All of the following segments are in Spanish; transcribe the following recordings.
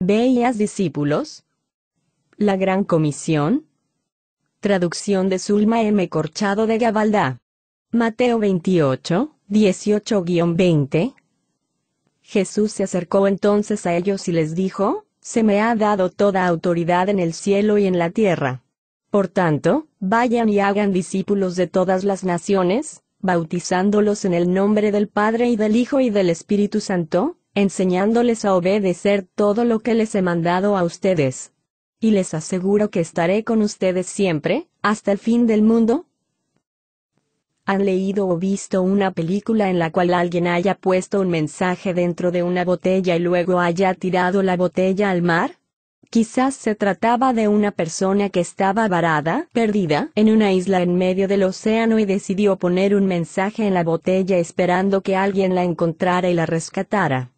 ¿Veías discípulos. La Gran Comisión. Traducción de Zulma M. Corchado de Gabaldá. Mateo 28, 18-20. Jesús se acercó entonces a ellos y les dijo, Se me ha dado toda autoridad en el cielo y en la tierra. Por tanto, vayan y hagan discípulos de todas las naciones, bautizándolos en el nombre del Padre y del Hijo y del Espíritu Santo, enseñándoles a obedecer todo lo que les he mandado a ustedes. Y les aseguro que estaré con ustedes siempre, hasta el fin del mundo. ¿Han leído o visto una película en la cual alguien haya puesto un mensaje dentro de una botella y luego haya tirado la botella al mar? Quizás se trataba de una persona que estaba varada, perdida, en una isla en medio del océano y decidió poner un mensaje en la botella esperando que alguien la encontrara y la rescatara.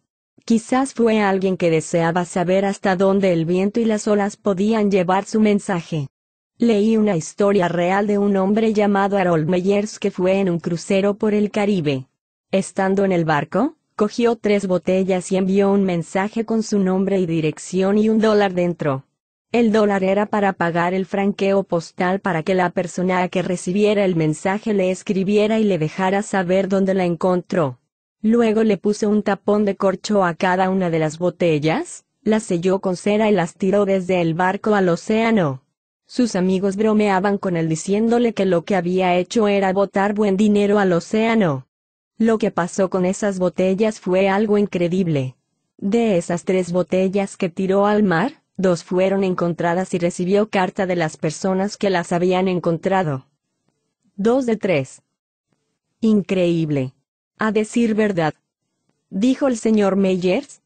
Quizás fue alguien que deseaba saber hasta dónde el viento y las olas podían llevar su mensaje. Leí una historia real de un hombre llamado Harold Meyers que fue en un crucero por el Caribe. Estando en el barco, cogió tres botellas y envió un mensaje con su nombre y dirección y un dólar dentro. El dólar era para pagar el franqueo postal para que la persona a que recibiera el mensaje le escribiera y le dejara saber dónde la encontró. Luego le puso un tapón de corcho a cada una de las botellas, las selló con cera y las tiró desde el barco al océano. Sus amigos bromeaban con él diciéndole que lo que había hecho era botar buen dinero al océano. Lo que pasó con esas botellas fue algo increíble. De esas tres botellas que tiró al mar, dos fueron encontradas y recibió carta de las personas que las habían encontrado. Dos de tres. Increíble. A decir verdad. Dijo el señor Meyers.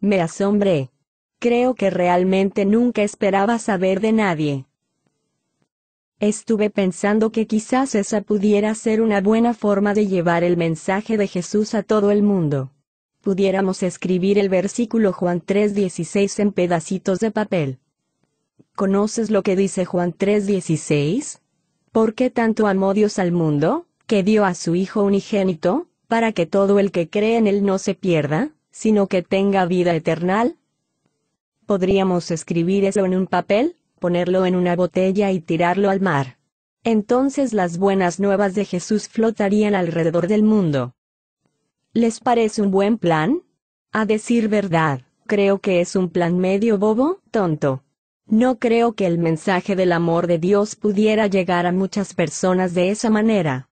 Me asombré. Creo que realmente nunca esperaba saber de nadie. Estuve pensando que quizás esa pudiera ser una buena forma de llevar el mensaje de Jesús a todo el mundo. Pudiéramos escribir el versículo Juan 3:16 en pedacitos de papel. ¿Conoces lo que dice Juan 3:16? ¿Por qué tanto amó Dios al mundo? que dio a su Hijo unigénito, para que todo el que cree en Él no se pierda, sino que tenga vida eterna. Podríamos escribir eso en un papel, ponerlo en una botella y tirarlo al mar. Entonces las buenas nuevas de Jesús flotarían alrededor del mundo. ¿Les parece un buen plan? A decir verdad, creo que es un plan medio bobo, tonto. No creo que el mensaje del amor de Dios pudiera llegar a muchas personas de esa manera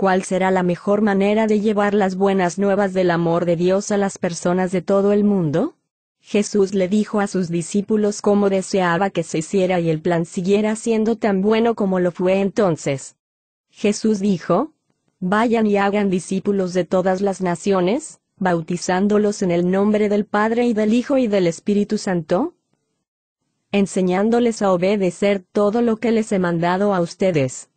cuál será la mejor manera de llevar las buenas nuevas del amor de Dios a las personas de todo el mundo? Jesús le dijo a sus discípulos cómo deseaba que se hiciera y el plan siguiera siendo tan bueno como lo fue entonces. Jesús dijo, Vayan y hagan discípulos de todas las naciones, bautizándolos en el nombre del Padre y del Hijo y del Espíritu Santo, enseñándoles a obedecer todo lo que les he mandado a ustedes.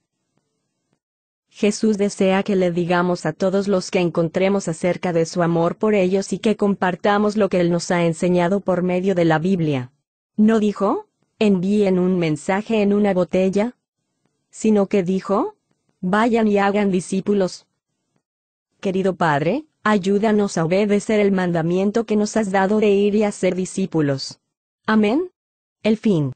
Jesús desea que le digamos a todos los que encontremos acerca de su amor por ellos y que compartamos lo que Él nos ha enseñado por medio de la Biblia. No dijo, envíen un mensaje en una botella, sino que dijo, vayan y hagan discípulos. Querido Padre, ayúdanos a obedecer el mandamiento que nos has dado de ir y hacer discípulos. Amén. El fin.